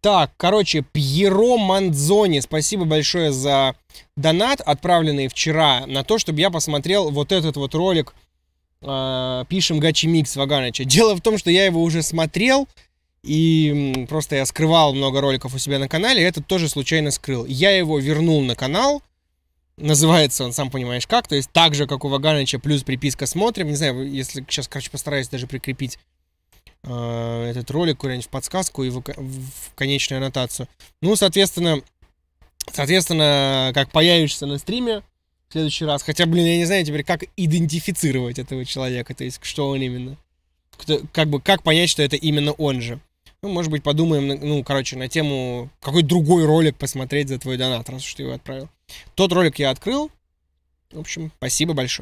Так, короче, Пьеро Манзони, спасибо большое за донат, отправленный вчера, на то, чтобы я посмотрел вот этот вот ролик э, «Пишем Гачи Микс» Ваганыча. Дело в том, что я его уже смотрел, и просто я скрывал много роликов у себя на канале, и этот тоже случайно скрыл. Я его вернул на канал, называется он, сам понимаешь как, то есть так же, как у Ваганыча, плюс приписка «Смотрим», не знаю, если сейчас, короче, постараюсь даже прикрепить Э, этот ролик куда-нибудь в подсказку и в, в конечную аннотацию. Ну, соответственно, соответственно, как появишься на стриме в следующий раз, хотя, блин, я не знаю теперь, как идентифицировать этого человека, то есть, что он именно. Кто, как бы, как понять, что это именно он же. Ну, может быть, подумаем, ну, короче, на тему, какой другой ролик посмотреть за твой донат, раз уж ты его отправил. Тот ролик я открыл. В общем, спасибо большое.